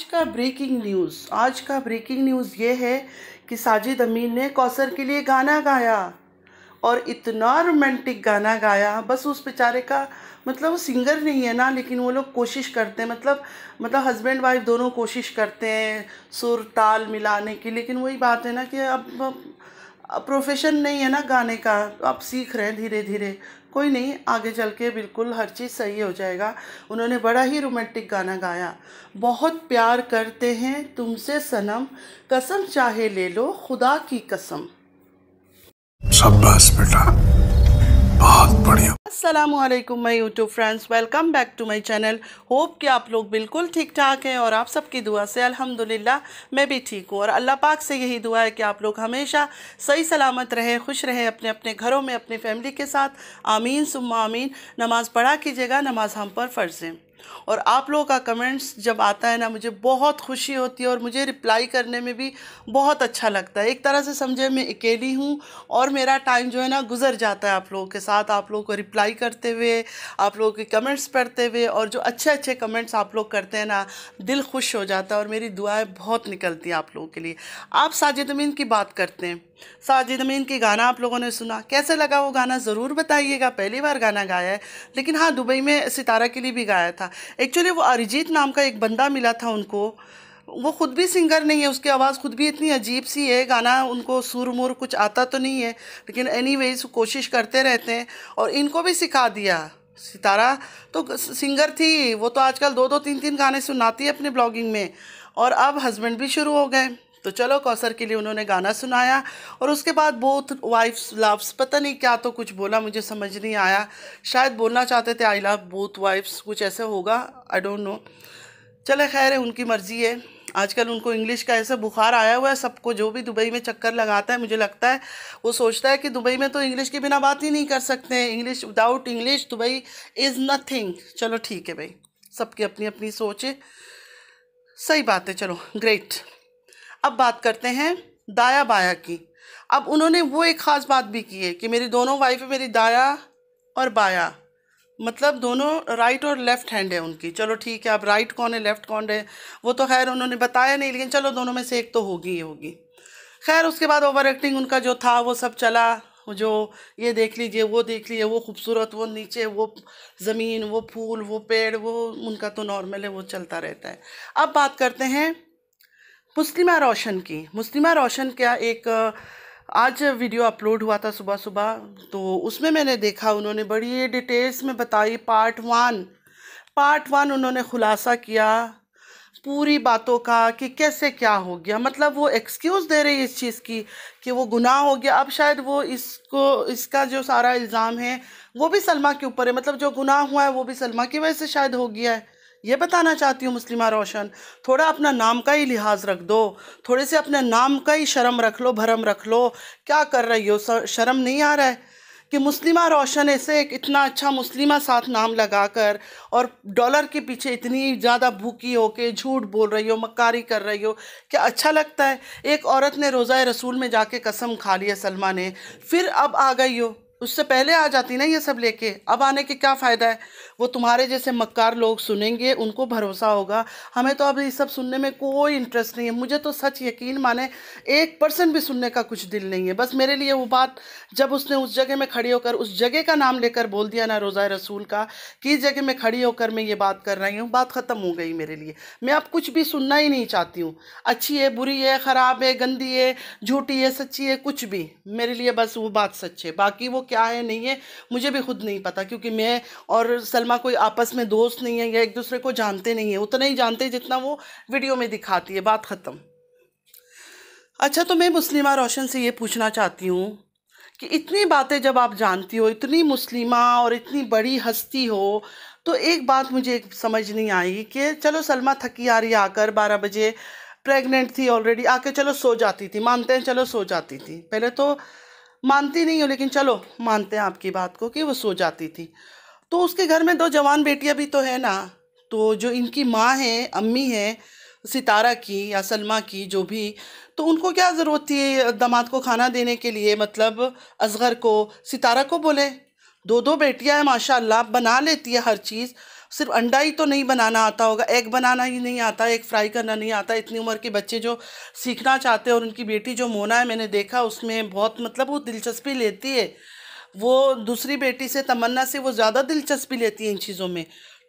आज का breaking news आज का ब्रेकिंग न्यूज़ ये है कि साजिद अमीन ने कौसर के लिए गाना गाया और इतना रोमांटिक गाना गाया बस उस बेचारे का मतलब वो सिंगर नहीं है ना लेकिन वो लोग कोशिश करते हैं मतलब मतलब हस्बैंड वाइफ दोनों कोशिश करते हैं सुर ताल मिलाने की लेकिन वही बात है ना कि अब प्रोफेशन नहीं है ना गाने का तो आप सीख रहे हैं धीरे धीरे कोई नहीं आगे चल के बिल्कुल हर चीज़ सही हो जाएगा उन्होंने बड़ा ही रोमांटिक गाना गाया बहुत प्यार करते हैं तुमसे सनम कसम चाहे ले लो खुदा की कसम सब बस बेटा बहुत बढ़िया Aslam my YouTube friends welcome back to my channel hope कि आप लोग बिल्कुल ठीक ठाक हैं और आप सबकी दुआ से अल्हम्दुलिल्लाह मैं भी ठीक हूँ और अल्लाह पाक से यही दुआ है कि आप लोग हमेशा सही सलामत रहें खुश रहें अपने अपने घरों में अपनी फैमिली के साथ आमीन सुम्मा आमीन नमाज़ पढ़ा कीजिएगा नमाज हम पर फ़र्ज़ है और आप लोगों का कमेंट्स जब आता है ना मुझे बहुत खुशी होती है और मुझे रिप्लाई करने में भी बहुत अच्छा लगता है एक तरह से समझे मैं अकेली हूँ और मेरा टाइम जो है ना गुजर जाता है आप लोगों के साथ आप लोगों को रिप्लाई करते हुए आप लोगों के कमेंट्स पढ़ते हुए और जो अच्छे अच्छे कमेंट्स आप लोग करते हैं ना दिल खुश हो जाता है और मेरी दुआएँ बहुत निकलती हैं आप लोगों के लिए आप साजिद अमीन की बात करते हैं साजिद अमीन की गाना आप लोगों ने सुना कैसे लगा वो गाना ज़रूर बताइएगा पहली बार गाना गाया है लेकिन हाँ दुबई में सितारा के लिए भी गाया था एक्चुअली वो अरिजीत नाम का एक बंदा मिला था उनको वो ख़ुद भी सिंगर नहीं है उसकी आवाज़ ख़ुद भी इतनी अजीब सी है गाना उनको सुर मुर कुछ आता तो नहीं है लेकिन एनी वेज कोशिश करते रहते हैं और इनको भी सिखा दिया सितारा तो सिंगर थी वो तो आजकल दो दो तीन तीन गाने सुनाती है अपने ब्लॉगिंग में और अब हस्बैंड भी शुरू हो गए तो चलो कौसर के लिए उन्होंने गाना सुनाया और उसके बाद बोथ वाइफ्स लव्स पता नहीं क्या तो कुछ बोला मुझे समझ नहीं आया शायद बोलना चाहते थे आई लव बोथ वाइफ्स कुछ ऐसे होगा आई डोंट नो चले खैर है उनकी मर्ज़ी है आजकल उनको इंग्लिश का ऐसा बुखार आया हुआ है सबको जो भी दुबई में चक्कर लगाता है मुझे लगता है वो सोचता है कि दुबई में तो इंग्लिश के बिना बात ही नहीं कर सकते हैं English without English Dubai is nothing चलो ठीक है भाई सबकी अपनी अपनी सोच है सही बात है चलो ग्रेट अब बात करते हैं दाया बाया की अब उन्होंने वो एक ख़ास बात भी की है कि मेरी दोनों वाइफ है मेरी दाया और बाया मतलब दोनों राइट और लेफ़्ट हैंड है उनकी चलो ठीक है अब राइट कौन है लेफ़्ट कौन है वो तो खैर उन्होंने बताया नहीं लेकिन चलो दोनों में से एक तो होगी ही होगी खैर उसके बाद ओवर एक्टिंग उनका जो था वो सब चला जो ये देख लीजिए वो देख लीजिए वो खूबसूरत वो नीचे वो ज़मीन वो फूल वो पेड़ वो उनका तो नॉर्मल है वो चलता रहता है अब बात करते हैं मुस्लिमा रोशन की मुस्लिमा रोशन का एक आज वीडियो अपलोड हुआ था सुबह सुबह तो उसमें मैंने देखा उन्होंने बड़ी डिटेल्स में बताई पार्ट वन पार्ट वन उन्होंने खुलासा किया पूरी बातों का कि कैसे क्या हो गया मतलब वो एक्सक्यूज़ दे रही है इस चीज़ की कि वो गुनाह हो गया अब शायद वो इसको इसका जो सारा इल्ज़ाम है वो भी सलमा के ऊपर है मतलब जो गुनाह हुआ है वो भी सलमा की वजह से शायद हो गया है ये बताना चाहती हूँ मुस्लिमा रोशन थोड़ा अपना नाम का ही लिहाज रख दो थोड़े से अपने नाम का ही शर्म रख लो भरम रख लो क्या कर रही हो शर्म नहीं आ रहा है कि मुस्लिमा रोशन ऐसे एक इतना अच्छा मुस्लिमा साथ नाम लगाकर और डॉलर के पीछे इतनी ज़्यादा भूखी हो के झूठ बोल रही हो मक्कारी कर रही हो क्या अच्छा लगता है एक औरत ने रोज़ा रसूल में जाके कसम खा लिया सलमा ने फिर अब आ गई हो उससे पहले आ जाती ना ये सब लेके अब आने के क्या फ़ायदा है वो तुम्हारे जैसे मक्कार लोग सुनेंगे उनको भरोसा होगा हमें तो अब ये सब सुनने में कोई इंटरेस्ट नहीं है मुझे तो सच यकीन माने एक परसेंट भी सुनने का कुछ दिल नहीं है बस मेरे लिए वो बात जब उसने उस जगह में खड़ी होकर उस जगह का नाम लेकर बोल दिया ना रोज़ा रसूल का कि जगह में खड़ी होकर मैं ये बात कर रही हूँ बात ख़त्म हो गई मेरे लिए मैं अब कुछ भी सुनना ही नहीं चाहती हूँ अच्छी है बुरी है ख़राब है गंदी है झूठी है सच्ची है कुछ भी मेरे लिए बस वो बात सच है बाकी वो क्या है नहीं है मुझे भी खुद नहीं पता क्योंकि मैं और सलमा कोई आपस में दोस्त नहीं है या एक दूसरे को जानते नहीं है उतना ही जानते जितना वो वीडियो में दिखाती है बात ख़त्म अच्छा तो मैं मुस्लिमा रोशन से ये पूछना चाहती हूँ कि इतनी बातें जब आप जानती हो इतनी मुस्लिमा और इतनी बड़ी हस्ती हो तो एक बात मुझे एक समझ नहीं आई कि चलो सलमा थकी आ रही आकर बारह बजे प्रेग्नेंट थी ऑलरेडी आके चलो सो जाती थी मानते हैं चलो सो जाती थी पहले तो मानती नहीं हो लेकिन चलो मानते हैं आपकी बात को कि वो सो जाती थी तो उसके घर में दो जवान बेटियां भी तो है ना तो जो इनकी माँ है अम्मी है सितारा की या सलमा की जो भी तो उनको क्या ज़रूरत थी दामाद को खाना देने के लिए मतलब असगर को सितारा को बोले दो दो बेटियाँ हैं माशाल्लाह बना लेती है हर चीज़ सिर्फ अंडा ही तो नहीं बनाना आता होगा एग बनाना ही नहीं आता एग फ्राई करना नहीं आता इतनी उम्र के बच्चे जो सीखना चाहते हैं और उनकी बेटी जो मोना है मैंने देखा उसमें बहुत मतलब वो दिलचस्पी लेती है वो दूसरी बेटी से तमन्ना से वो ज़्यादा दिलचस्पी लेती है इन चीज़ों में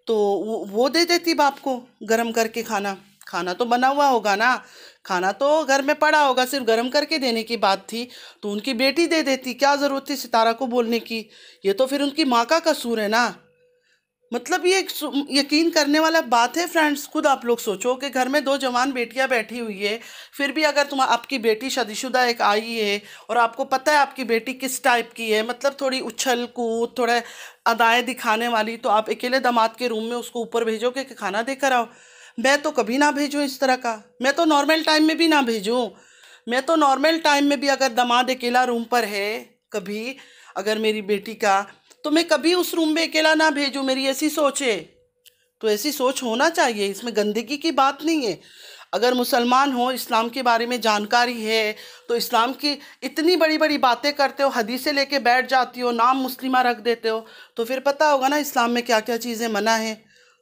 तो वो वो दे देती बाप को गर्म करके खाना खाना तो बना हुआ होगा ना खाना तो घर में पड़ा होगा सिर्फ गर्म करके देने की बात थी तो उनकी बेटी दे देती क्या ज़रूरत थी सितारा को बोलने की ये तो फिर उनकी माँ का कसूर है ना मतलब ये एक यकीन करने वाला बात है फ्रेंड्स खुद आप लोग सोचो कि घर में दो जवान बेटियां बैठी हुई है फिर भी अगर तुम आपकी बेटी शादीशुदा एक आई है और आपको पता है आपकी बेटी किस टाइप की है मतलब थोड़ी उछल कूद थोड़ा अदाएँ दिखाने वाली तो आप अकेले दामाद के रूम में उसको ऊपर भेजो कि खाना देकर आओ मैं तो कभी ना भेजूँ इस तरह का मैं तो नॉर्मल टाइम में भी ना भेजूँ मैं तो नॉर्मल टाइम में भी अगर दामाद अकेला रूम पर है कभी अगर मेरी बेटी का तो मैं कभी उस रूम में अकेला ना भेजूँ मेरी ऐसी सोच है तो ऐसी सोच होना चाहिए इसमें गंदगी की बात नहीं है अगर मुसलमान हो इस्लाम के बारे में जानकारी है तो इस्लाम की इतनी बड़ी बड़ी बातें करते हो हदीसें लेके बैठ जाती हो नाम मुस्लिमा रख देते हो तो फिर पता होगा ना इस्लाम में क्या क्या चीज़ें मना है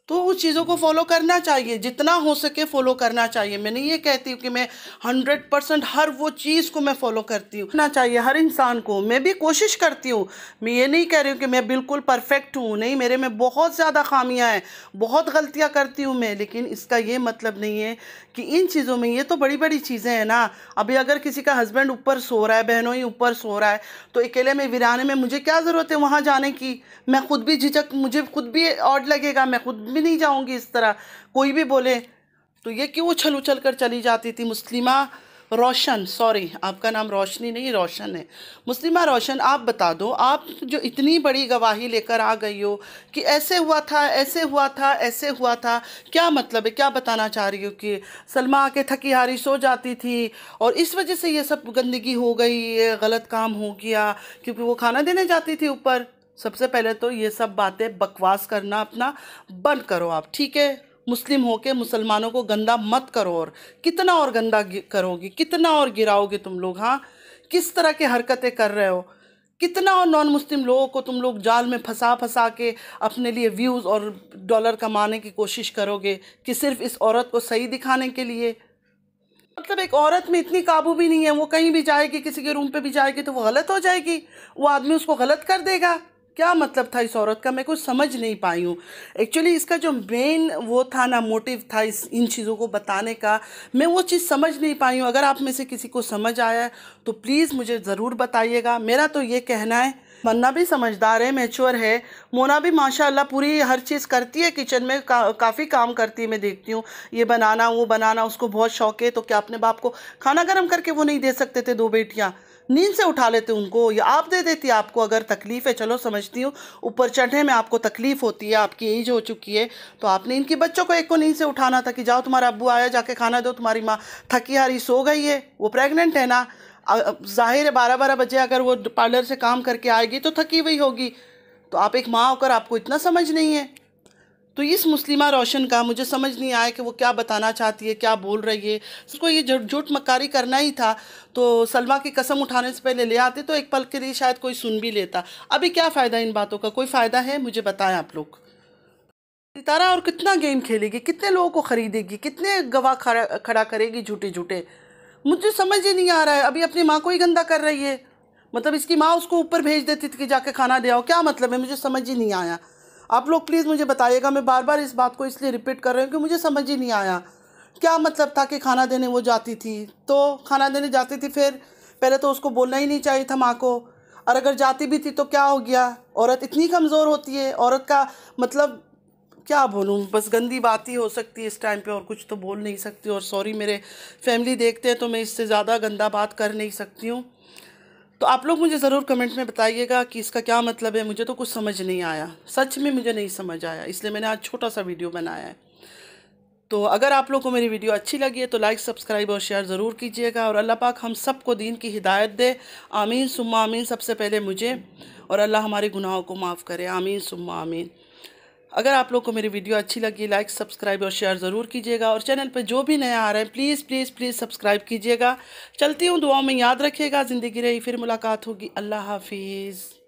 तो उस चीज़ों को फॉलो करना चाहिए जितना हो सके फॉलो करना चाहिए मैं नहीं ये कहती हूँ कि मैं हंड्रेड परसेंट हर वो चीज़ को मैं फॉलो करती हूँ ना चाहिए हर इंसान को मैं भी कोशिश करती हूँ मैं ये नहीं कह रही हूँ कि मैं बिल्कुल परफेक्ट हूँ नहीं मेरे में बहुत ज़्यादा खामियाँ हैं बहुत गलतियाँ करती हूँ मैं लेकिन इसका ये मतलब नहीं है कि इन चीज़ों में ये तो बड़ी बड़ी चीज़ें हैं ना अभी अगर किसी का हस्बैंड ऊपर सो रहा है बहनों ही ऊपर सो रहा है तो अकेले में विराने में मुझे क्या ज़रूरत है वहाँ जाने की मैं खुद भी झिझक मुझे खुद भी ऑड लगेगा मैं खुद भी भी नहीं जाऊँगी इस तरह कोई भी बोले तो ये क्यों उछल उछल कर चली जाती थी मुस्लिमा रोशन सॉरी आपका नाम रोशनी नहीं रोशन है मुस्लिमा रोशन आप बता दो आप जो इतनी बड़ी गवाही लेकर आ गई हो कि ऐसे हुआ था ऐसे हुआ था ऐसे हुआ था क्या मतलब है क्या बताना चाह रही हो कि सलमा आके थकी हारी सो जाती थी और इस वजह से ये सब गंदगी हो गई ये गलत काम हो गया क्योंकि वो खाना देने जाती थी ऊपर सबसे पहले तो ये सब बातें बकवास करना अपना बंद करो आप ठीक है मुस्लिम हो के मुसलमानों को गंदा मत करो और कितना और गंदा करोगे कितना और गिराओगे तुम लोग हाँ किस तरह के हरकतें कर रहे हो कितना और नॉन मुस्लिम लोगों को तुम लोग जाल में फंसा फंसा के अपने लिए व्यूज़ और डॉलर कमाने की कोशिश करोगे कि सिर्फ इस औरत को सही दिखाने के लिए मतलब एक औरत में इतनी काबू भी नहीं है वो कहीं भी जाएगी किसी के रूम पे भी जाएगी तो वो गलत हो जाएगी वो आदमी उसको गलत कर देगा क्या मतलब था इस औरत का मैं कुछ समझ नहीं पाई हूँ एक्चुअली इसका जो मेन वो था ना मोटिव था इस इन चीज़ों को बताने का मैं वो चीज़ समझ नहीं पाई हूँ अगर आप में से किसी को समझ आया है तो प्लीज़ मुझे ज़रूर बताइएगा मेरा तो ये कहना है मन्ना भी समझदार है मेच्योर है मोना भी माशाल्लाह पूरी हर चीज़ करती है किचन में का, काफ़ी काम करती है मैं देखती हूँ ये बनाना वो बनाना उसको बहुत शौक है तो क्या अपने बाप को खाना गर्म करके वो नहीं दे सकते थे दो बेटियाँ नींद से उठा लेते उनको या आप दे देती आपको अगर तकलीफ़ है चलो समझती हूँ ऊपर चढ़ने में आपको तकलीफ़ होती है आपकी एज हो चुकी है तो आपने इनके बच्चों को एक को नींद से उठाना था कि जाओ तुम्हारा अबू आया जाके खाना दो तुम्हारी माँ थकी हारी सो गई है वो प्रेग्नेंट है ना जाहिर है बारह बारह बजे अगर वो पार्लर से काम करके आएगी तो थकी हुई होगी तो आप एक माँ होकर आपको इतना समझ नहीं है तो इस मुस्लिमा रोशन का मुझे समझ नहीं आया कि वो क्या बताना चाहती है क्या बोल रही है उसको ये झूठ मकारी करना ही था तो सलमा की कसम उठाने से पहले ले आते तो एक पल के लिए शायद कोई सुन भी लेता अभी क्या फ़ायदा इन बातों का कोई फ़ायदा है मुझे बताएं आप लोग सितारा और कितना गेम खेलेगी कितने लोगों को ख़रीदेगी कितने गवाह खड़ा खड़ा करेगी झूठे झूठे मुझे समझ ही नहीं आ रहा है अभी अपनी माँ को ही गंदा कर रही है मतलब इसकी माँ उसको ऊपर भेज देती थी कि जाके खाना दे आओ क्या मतलब है मुझे समझ ही नहीं आया आप लोग प्लीज़ मुझे बताइएगा मैं बार बार इस बात को इसलिए रिपीट कर रही हूँ कि मुझे समझ ही नहीं आया क्या मतलब था कि खाना देने वो जाती थी तो खाना देने जाती थी फिर पहले तो उसको बोलना ही नहीं चाहिए था माँ को और अगर जाती भी थी तो क्या हो गया औरत इतनी कमज़ोर होती है औरत का मतलब क्या बोलूँ बस गंदी बात ही हो सकती है इस टाइम पे और कुछ तो बोल नहीं सकती और सॉरी मेरे फैमिली देखते हैं तो मैं इससे ज़्यादा गंदा बात कर नहीं सकती हूँ तो आप लोग मुझे ज़रूर कमेंट में बताइएगा कि इसका क्या मतलब है मुझे तो कुछ समझ नहीं आया सच में मुझे नहीं समझ आया इसलिए मैंने आज छोटा सा वीडियो बनाया है तो अगर आप लोग को मेरी वीडियो अच्छी लगी है तो लाइक सब्सक्राइब और शेयर ज़रूर कीजिएगा और अल्लाह पाक हम सबको दीन की हिदायत दे आमीन सुम्मा आमीन सबसे पहले मुझे और अल्लाह हमारे गुनाहों को माफ़ करे आमीन सुम्मा आमीन अगर आप लोग को मेरी वीडियो अच्छी लगी लाइक सब्सक्राइब और शेयर ज़रूर कीजिएगा और चैनल पर जो भी नया आ रहे हैं प्लीज़ प्लीज़ प्लीज़ सब्सक्राइब कीजिएगा चलती हूँ दुआओं में याद रखिएगा ज़िंदगी रही फिर मुलाकात होगी अल्लाह हाफिज़